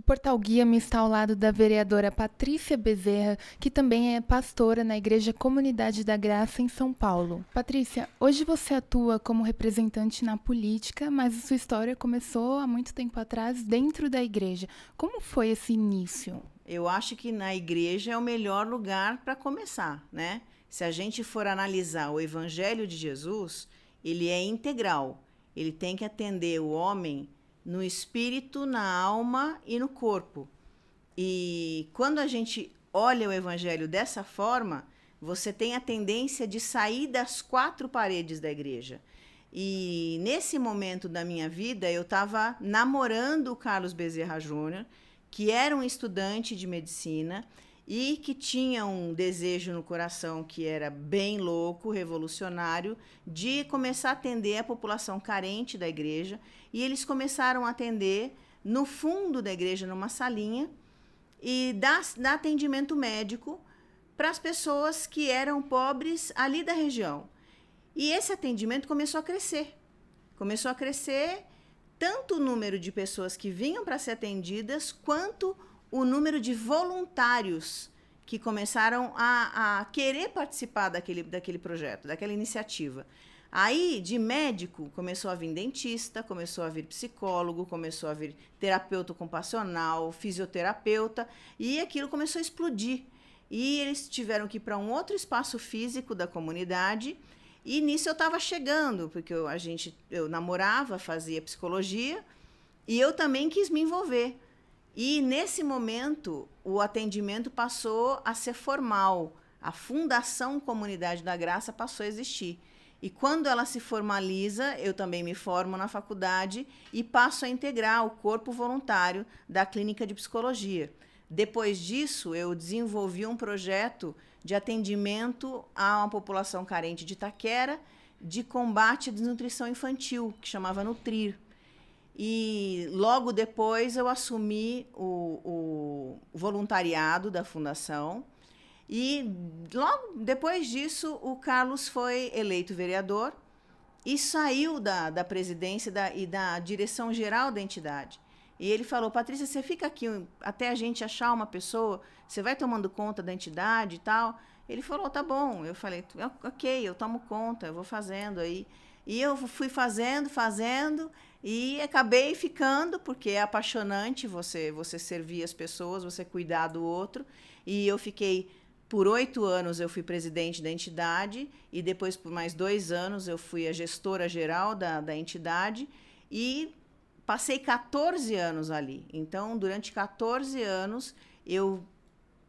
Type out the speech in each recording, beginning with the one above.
O Portal Guia me está ao lado da vereadora Patrícia Bezerra, que também é pastora na Igreja Comunidade da Graça em São Paulo. Patrícia, hoje você atua como representante na política, mas a sua história começou há muito tempo atrás dentro da igreja. Como foi esse início? Eu acho que na igreja é o melhor lugar para começar, né? Se a gente for analisar o evangelho de Jesus, ele é integral. Ele tem que atender o homem no espírito, na alma e no corpo. E quando a gente olha o evangelho dessa forma, você tem a tendência de sair das quatro paredes da igreja. E nesse momento da minha vida, eu estava namorando o Carlos Bezerra Júnior, que era um estudante de medicina e que tinha um desejo no coração que era bem louco, revolucionário, de começar a atender a população carente da igreja. E eles começaram a atender no fundo da igreja, numa salinha, e dar, dar atendimento médico para as pessoas que eram pobres ali da região. E esse atendimento começou a crescer. Começou a crescer tanto o número de pessoas que vinham para ser atendidas, quanto o o número de voluntários que começaram a, a querer participar daquele, daquele projeto, daquela iniciativa. Aí, de médico, começou a vir dentista, começou a vir psicólogo, começou a vir terapeuta compassional, fisioterapeuta, e aquilo começou a explodir. E eles tiveram que ir para um outro espaço físico da comunidade, e nisso eu estava chegando, porque eu, a gente, eu namorava, fazia psicologia, e eu também quis me envolver. E nesse momento, o atendimento passou a ser formal. A Fundação Comunidade da Graça passou a existir. E quando ela se formaliza, eu também me formo na faculdade e passo a integrar o corpo voluntário da Clínica de Psicologia. Depois disso, eu desenvolvi um projeto de atendimento a uma população carente de Taquera, de combate à desnutrição infantil, que chamava Nutrir. E logo depois eu assumi o, o voluntariado da fundação. E logo depois disso, o Carlos foi eleito vereador e saiu da, da presidência da, e da direção geral da entidade. E ele falou: Patrícia, você fica aqui até a gente achar uma pessoa, você vai tomando conta da entidade e tal. Ele falou: tá bom. Eu falei: ok, eu tomo conta, eu vou fazendo aí. E eu fui fazendo, fazendo. E acabei ficando, porque é apaixonante você, você servir as pessoas, você cuidar do outro. E eu fiquei, por oito anos eu fui presidente da entidade, e depois por mais dois anos eu fui a gestora geral da, da entidade. E passei 14 anos ali. Então, durante 14 anos, eu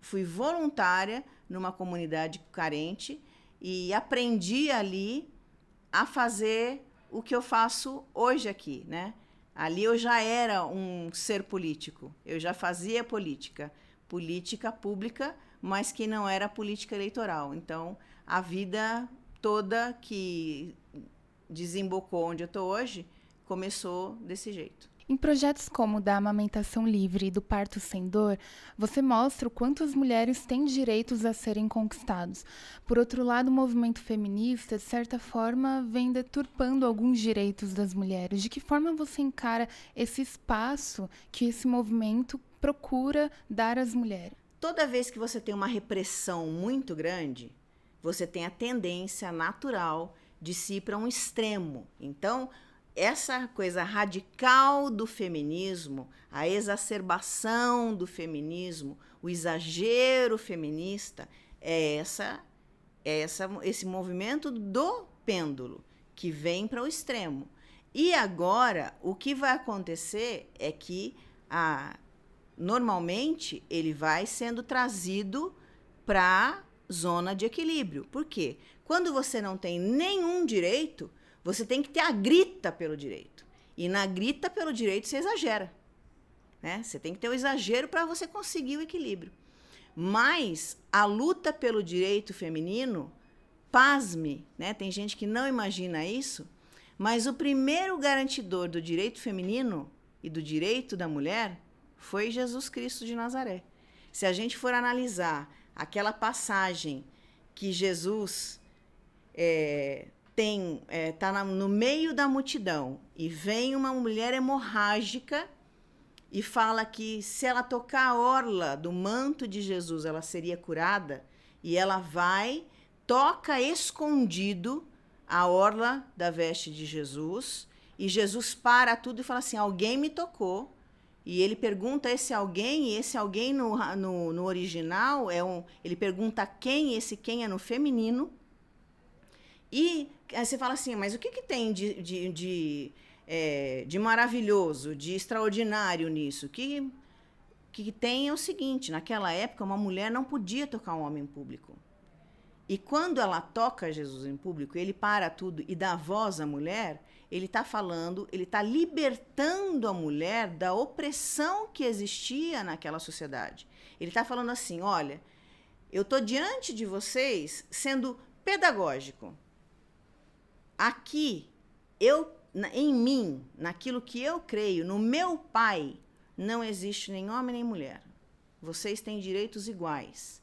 fui voluntária numa comunidade carente e aprendi ali a fazer o que eu faço hoje aqui, né? Ali eu já era um ser político, eu já fazia política, política pública, mas que não era política eleitoral. Então, a vida toda que desembocou onde eu estou hoje começou desse jeito. Em projetos como o da amamentação livre e do parto sem dor, você mostra o quanto as mulheres têm direitos a serem conquistados. Por outro lado, o movimento feminista, de certa forma, vem deturpando alguns direitos das mulheres. De que forma você encara esse espaço que esse movimento procura dar às mulheres? Toda vez que você tem uma repressão muito grande, você tem a tendência natural de se ir para um extremo. Então, essa coisa radical do feminismo, a exacerbação do feminismo, o exagero feminista, é essa, é essa esse movimento do pêndulo que vem para o extremo. E agora o que vai acontecer é que a, normalmente ele vai sendo trazido para zona de equilíbrio. Por quê? Quando você não tem nenhum direito, você tem que ter a grita pelo direito. E na grita pelo direito você exagera. Né? Você tem que ter o um exagero para você conseguir o equilíbrio. Mas a luta pelo direito feminino, pasme, né? tem gente que não imagina isso, mas o primeiro garantidor do direito feminino e do direito da mulher foi Jesus Cristo de Nazaré. Se a gente for analisar aquela passagem que Jesus é, tem é, tá no meio da multidão e vem uma mulher hemorrágica e fala que se ela tocar a orla do manto de Jesus, ela seria curada, e ela vai, toca escondido a orla da veste de Jesus, e Jesus para tudo e fala assim: Alguém me tocou. E ele pergunta esse alguém, e esse alguém no, no, no original é um. Ele pergunta quem, esse quem é no feminino. E aí você fala assim, mas o que, que tem de, de, de, é, de maravilhoso, de extraordinário nisso? Que que tem é o seguinte: naquela época, uma mulher não podia tocar um homem em público. E quando ela toca Jesus em público, ele para tudo e dá voz à mulher, ele está falando, ele está libertando a mulher da opressão que existia naquela sociedade. Ele está falando assim: olha, eu estou diante de vocês sendo pedagógico. Aqui, eu, em mim, naquilo que eu creio, no meu Pai, não existe nem homem nem mulher. Vocês têm direitos iguais.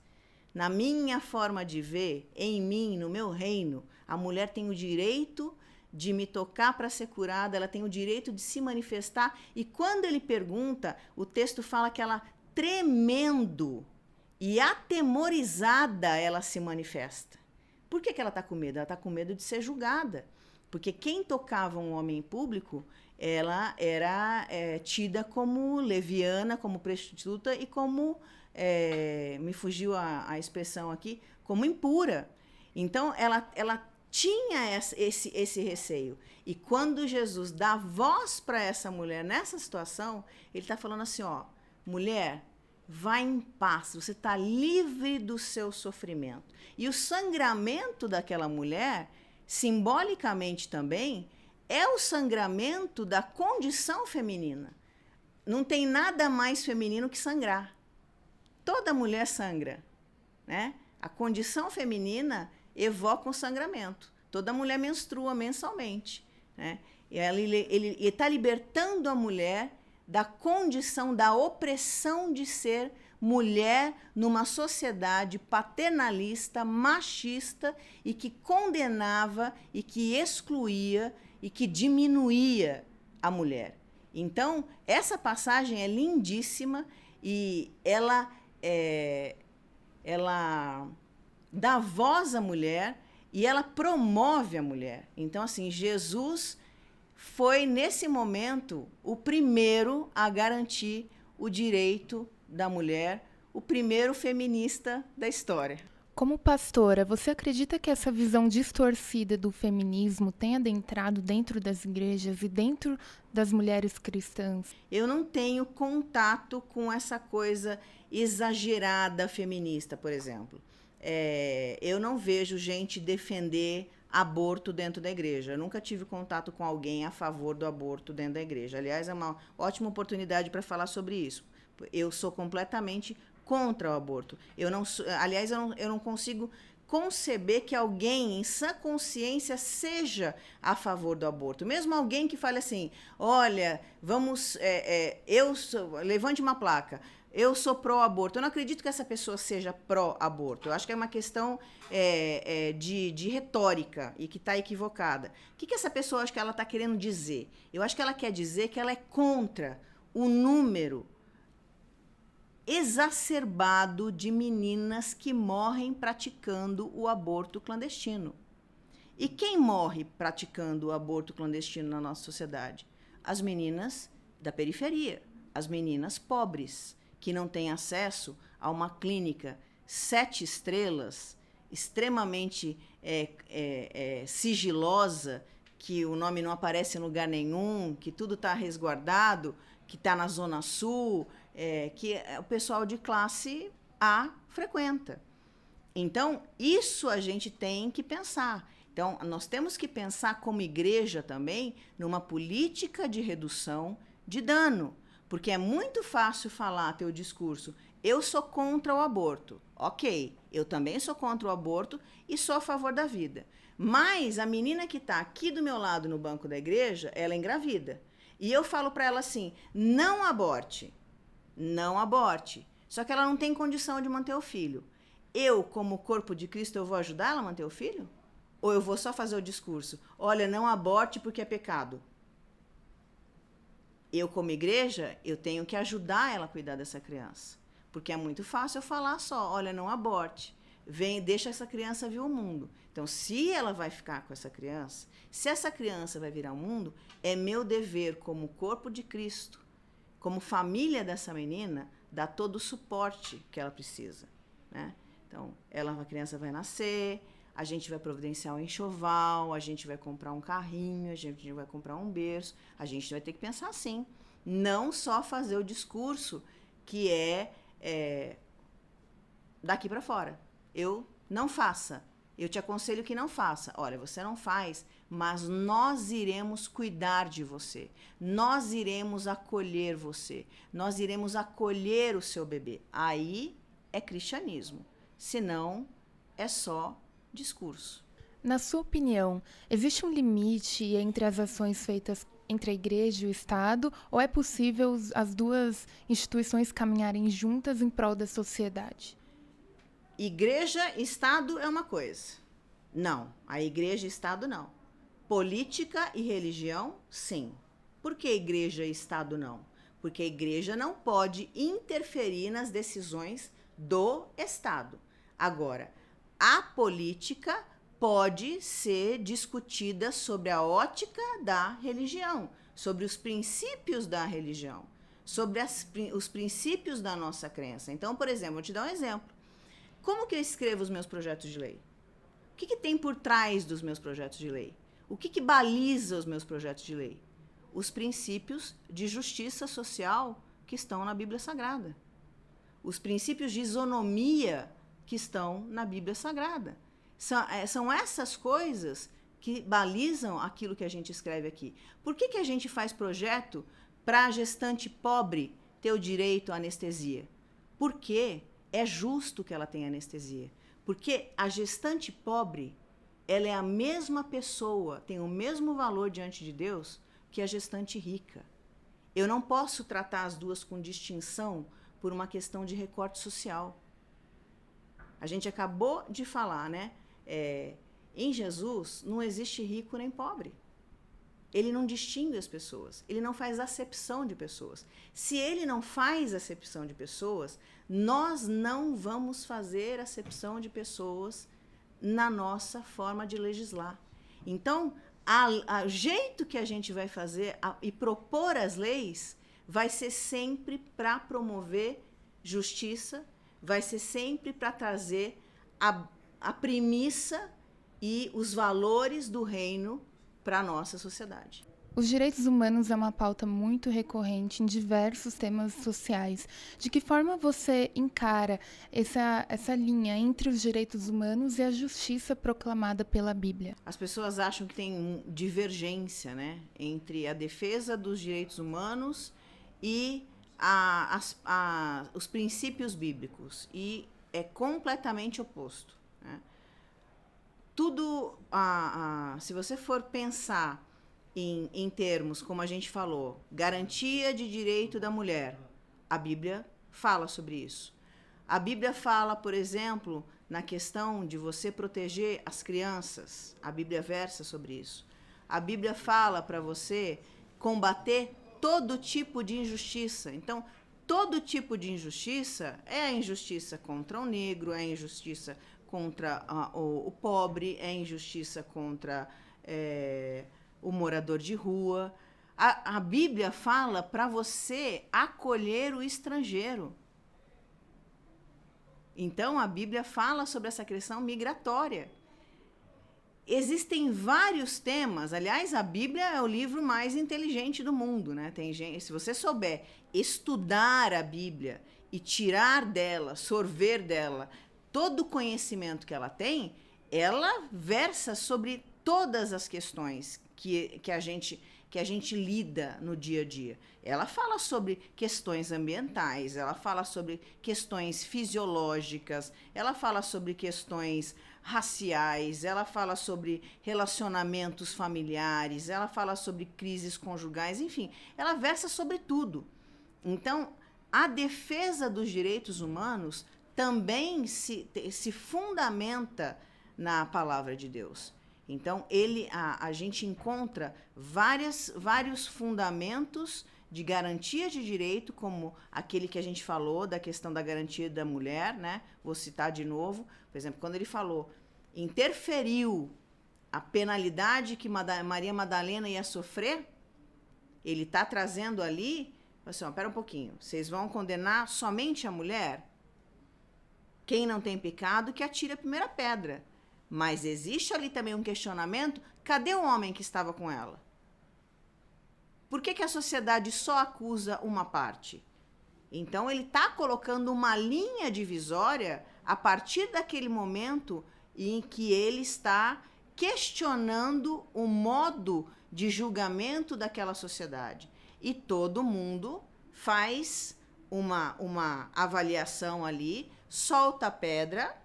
Na minha forma de ver, em mim, no meu reino, a mulher tem o direito de me tocar para ser curada, ela tem o direito de se manifestar. E quando ele pergunta, o texto fala que ela, tremendo e atemorizada, ela se manifesta. Por que, que ela está com medo? Ela está com medo de ser julgada. Porque quem tocava um homem em público, ela era é, tida como leviana, como prostituta e como. É, me fugiu a, a expressão aqui, como impura. Então, ela, ela tinha esse, esse receio. E quando Jesus dá voz para essa mulher nessa situação, ele está falando assim: ó, mulher, vai em paz, você está livre do seu sofrimento. E o sangramento daquela mulher, simbolicamente também, é o sangramento da condição feminina. Não tem nada mais feminino que sangrar. Toda mulher sangra, né? A condição feminina evoca um sangramento. Toda mulher menstrua mensalmente, né? E ele está libertando a mulher da condição da opressão de ser mulher numa sociedade paternalista, machista e que condenava e que excluía e que diminuía a mulher. Então, essa passagem é lindíssima e ela é, ela dá voz à mulher e ela promove a mulher. Então, assim, Jesus foi, nesse momento, o primeiro a garantir o direito da mulher, o primeiro feminista da história. Como pastora, você acredita que essa visão distorcida do feminismo tem adentrado dentro das igrejas e dentro das mulheres cristãs? Eu não tenho contato com essa coisa exagerada feminista, por exemplo. É, eu não vejo gente defender aborto dentro da igreja. Eu nunca tive contato com alguém a favor do aborto dentro da igreja. Aliás, é uma ótima oportunidade para falar sobre isso. Eu sou completamente contra o aborto. Eu não, aliás, eu não, eu não consigo conceber que alguém em sã consciência seja a favor do aborto. Mesmo alguém que fale assim, olha, vamos, é, é, eu sou, levante uma placa, eu sou pró-aborto. Eu não acredito que essa pessoa seja pró-aborto. Eu acho que é uma questão é, é, de, de, retórica e que está equivocada. O que, que essa pessoa acha que ela está querendo dizer? Eu acho que ela quer dizer que ela é contra o número exacerbado de meninas que morrem praticando o aborto clandestino. E quem morre praticando o aborto clandestino na nossa sociedade? As meninas da periferia, as meninas pobres que não tem acesso a uma clínica sete estrelas, extremamente é, é, é, sigilosa, que o nome não aparece em lugar nenhum, que tudo está resguardado, que está na Zona Sul, é, que o pessoal de classe A frequenta. Então, isso a gente tem que pensar. Então, nós temos que pensar como igreja também numa política de redução de dano. Porque é muito fácil falar teu discurso, eu sou contra o aborto. Ok, eu também sou contra o aborto e sou a favor da vida. Mas a menina que está aqui do meu lado no banco da igreja, ela é engravida. E eu falo para ela assim: não aborte. Não aborte. Só que ela não tem condição de manter o filho. Eu, como corpo de Cristo, eu vou ajudar ela a manter o filho? Ou eu vou só fazer o discurso? Olha, não aborte porque é pecado eu, como igreja, eu tenho que ajudar ela a cuidar dessa criança. Porque é muito fácil eu falar só, olha, não aborte. Vem, deixa essa criança ver o mundo. Então, se ela vai ficar com essa criança, se essa criança vai virar o mundo, é meu dever como corpo de Cristo, como família dessa menina, dar todo o suporte que ela precisa, né? Então, ela, a criança vai nascer, a gente vai providenciar um enxoval, a gente vai comprar um carrinho, a gente vai comprar um berço. A gente vai ter que pensar assim. Não só fazer o discurso que é, é daqui para fora. Eu não faça. Eu te aconselho que não faça. Olha, você não faz, mas nós iremos cuidar de você. Nós iremos acolher você. Nós iremos acolher o seu bebê. Aí é cristianismo. Senão, é só discurso. Na sua opinião, existe um limite entre as ações feitas entre a igreja e o Estado ou é possível as duas instituições caminharem juntas em prol da sociedade? Igreja e Estado é uma coisa. Não, a igreja e Estado não. Política e religião, sim. Por que igreja e Estado não? Porque a igreja não pode interferir nas decisões do Estado. Agora, a política pode ser discutida sobre a ótica da religião, sobre os princípios da religião, sobre as, os princípios da nossa crença. Então, por exemplo, vou te dar um exemplo. Como que eu escrevo os meus projetos de lei? O que, que tem por trás dos meus projetos de lei? O que, que baliza os meus projetos de lei? Os princípios de justiça social que estão na Bíblia Sagrada. Os princípios de isonomia que estão na Bíblia Sagrada. São, é, são essas coisas que balizam aquilo que a gente escreve aqui. Por que, que a gente faz projeto para a gestante pobre ter o direito à anestesia? Porque é justo que ela tenha anestesia. Porque a gestante pobre, ela é a mesma pessoa, tem o mesmo valor diante de Deus que a gestante rica. Eu não posso tratar as duas com distinção por uma questão de recorte social. A gente acabou de falar, né? É, em Jesus não existe rico nem pobre. Ele não distingue as pessoas, ele não faz acepção de pessoas. Se ele não faz acepção de pessoas, nós não vamos fazer acepção de pessoas na nossa forma de legislar. Então, o jeito que a gente vai fazer a, e propor as leis vai ser sempre para promover justiça vai ser sempre para trazer a, a premissa e os valores do reino para a nossa sociedade. Os direitos humanos é uma pauta muito recorrente em diversos temas sociais. De que forma você encara essa, essa linha entre os direitos humanos e a justiça proclamada pela Bíblia? As pessoas acham que tem divergência né, entre a defesa dos direitos humanos e a, a, os princípios bíblicos e é completamente oposto. Né? Tudo, a, se você for pensar em, em termos, como a gente falou, garantia de direito da mulher, a Bíblia fala sobre isso. A Bíblia fala, por exemplo, na questão de você proteger as crianças. A Bíblia versa sobre isso. A Bíblia fala para você combater todo tipo de injustiça. Então, todo tipo de injustiça é a injustiça contra o negro, é a injustiça contra a, ah, o, o, pobre, é a injustiça contra é, o morador de rua. A, a Bíblia fala para você acolher o estrangeiro. Então, a Bíblia fala sobre essa questão migratória. Existem vários temas. Aliás, a Bíblia é o livro mais inteligente do mundo, né? Tem gente, se você souber estudar a Bíblia e tirar dela, sorver dela todo o conhecimento que ela tem, ela versa sobre todas as questões que, que a gente que a gente lida no dia a dia. Ela fala sobre questões ambientais, ela fala sobre questões fisiológicas, ela fala sobre questões raciais, ela fala sobre relacionamentos familiares, ela fala sobre crises conjugais, enfim, ela versa sobre tudo. Então, a defesa dos direitos humanos também se, se fundamenta na palavra de Deus. Então, ele, a, a gente encontra várias, vários fundamentos de garantia de direito, como aquele que a gente falou da questão da garantia da mulher, né? Vou citar de novo, por exemplo, quando ele falou interferiu a penalidade que Maria Madalena ia sofrer, ele está trazendo ali, assim, ó, pera um pouquinho, vocês vão condenar somente a mulher? Quem não tem pecado, que atire a primeira pedra. Mas existe ali também um questionamento, cadê o homem que estava com ela? Por que, que a sociedade só acusa uma parte? Então ele está colocando uma linha divisória a partir daquele momento e em que ele está questionando o modo de julgamento daquela sociedade. E todo mundo faz uma, uma avaliação ali, solta a pedra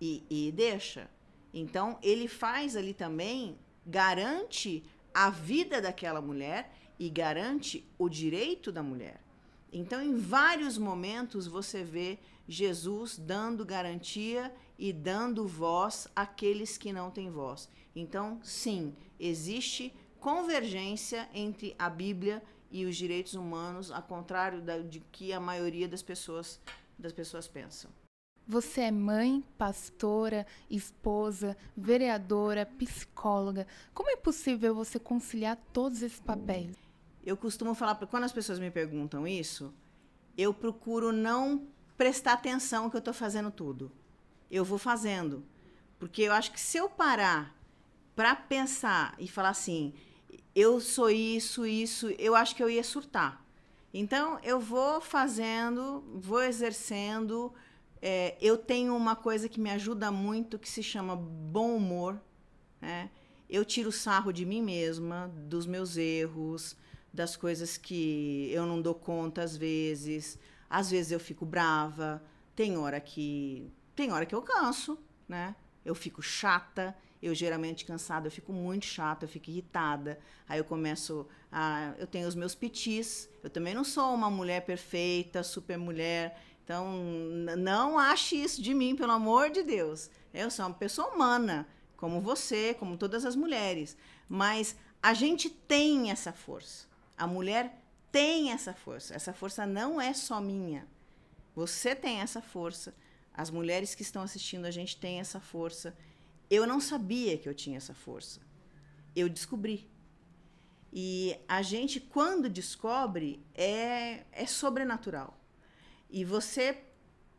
e, e deixa. Então, ele faz ali também, garante a vida daquela mulher e garante o direito da mulher. Então, em vários momentos você vê Jesus dando garantia e dando voz àqueles que não têm voz. Então, sim, existe convergência entre a Bíblia e os direitos humanos, ao contrário da, de que a maioria das pessoas, das pessoas pensam. Você é mãe, pastora, esposa, vereadora, psicóloga. Como é possível você conciliar todos esses papéis? eu costumo falar, quando as pessoas me perguntam isso, eu procuro não prestar atenção que eu estou fazendo tudo. Eu vou fazendo. Porque eu acho que se eu parar para pensar e falar assim, eu sou isso, isso, eu acho que eu ia surtar. Então, eu vou fazendo, vou exercendo. É, eu tenho uma coisa que me ajuda muito que se chama bom humor. Né? Eu tiro sarro de mim mesma, dos meus erros das coisas que eu não dou conta às vezes. Às vezes eu fico brava, tem hora que tem hora que eu canso, né? Eu fico chata, eu geralmente cansada, eu fico muito chata, eu fico irritada. Aí eu começo a eu tenho os meus pitis. Eu também não sou uma mulher perfeita, super mulher. Então, não ache isso de mim, pelo amor de Deus. Eu sou uma pessoa humana, como você, como todas as mulheres, mas a gente tem essa força. A mulher tem essa força. Essa força não é só minha. Você tem essa força. As mulheres que estão assistindo a gente têm essa força. Eu não sabia que eu tinha essa força. Eu descobri. E a gente, quando descobre, é, é sobrenatural. E você,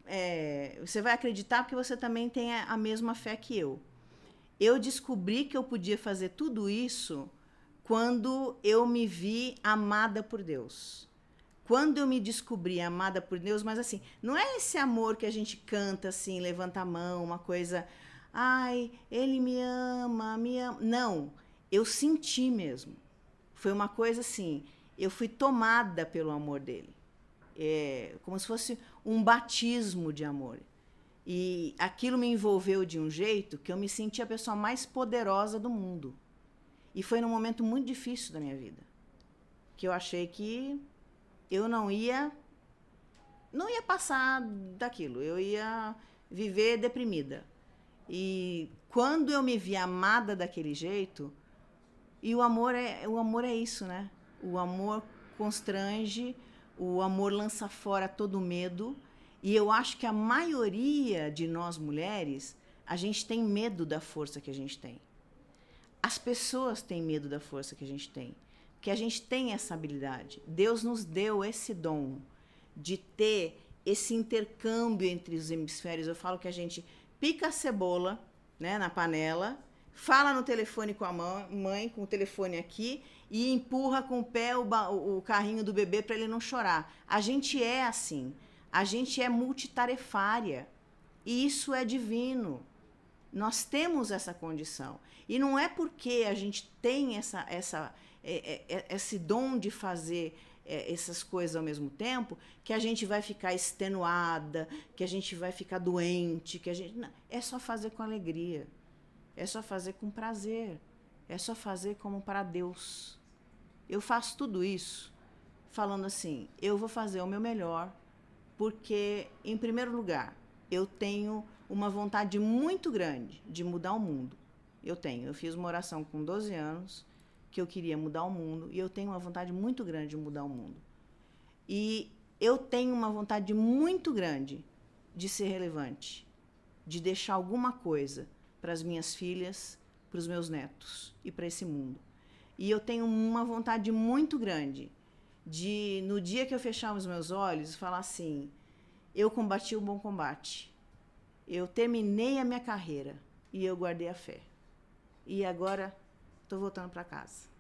é, você vai acreditar porque você também tem a mesma fé que eu. Eu descobri que eu podia fazer tudo isso quando eu me vi amada por Deus. Quando eu me descobri amada por Deus, mas assim, não é esse amor que a gente canta assim, levanta a mão, uma coisa, ai, ele me ama, me ama. Não, eu senti mesmo. Foi uma coisa assim, eu fui tomada pelo amor dele. É, como se fosse um batismo de amor. E aquilo me envolveu de um jeito que eu me senti a pessoa mais poderosa do mundo. E foi num momento muito difícil da minha vida, que eu achei que eu não ia não ia passar daquilo, eu ia viver deprimida. E quando eu me vi amada daquele jeito, e o amor é o amor é isso, né? O amor constrange, o amor lança fora todo medo, e eu acho que a maioria de nós mulheres, a gente tem medo da força que a gente tem. As pessoas têm medo da força que a gente tem, que a gente tem essa habilidade. Deus nos deu esse dom de ter esse intercâmbio entre os hemisférios. Eu falo que a gente pica a cebola, né, na panela, fala no telefone com a mãe, com o telefone aqui e empurra com o pé o, o carrinho do bebê para ele não chorar. A gente é assim. A gente é multitarefária. E isso é divino. Nós temos essa condição. E não é porque a gente tem essa, essa, é, é, é, esse dom de fazer essas coisas ao mesmo tempo que a gente vai ficar extenuada, que a gente vai ficar doente, que a gente. Não, é só fazer com alegria. É só fazer com prazer. É só fazer como para Deus. Eu faço tudo isso falando assim: eu vou fazer o meu melhor, porque, em primeiro lugar, eu tenho uma vontade muito grande de mudar o mundo. Eu tenho. Eu fiz uma oração com 12 anos que eu queria mudar o mundo e eu tenho uma vontade muito grande de mudar o mundo. E eu tenho uma vontade muito grande de ser relevante, de deixar alguma coisa para as minhas filhas, para os meus netos e para esse mundo. E eu tenho uma vontade muito grande de, no dia que eu fechar os meus olhos, falar assim: eu combati o bom combate. Eu terminei a minha carreira e eu guardei a fé. E agora estou voltando para casa.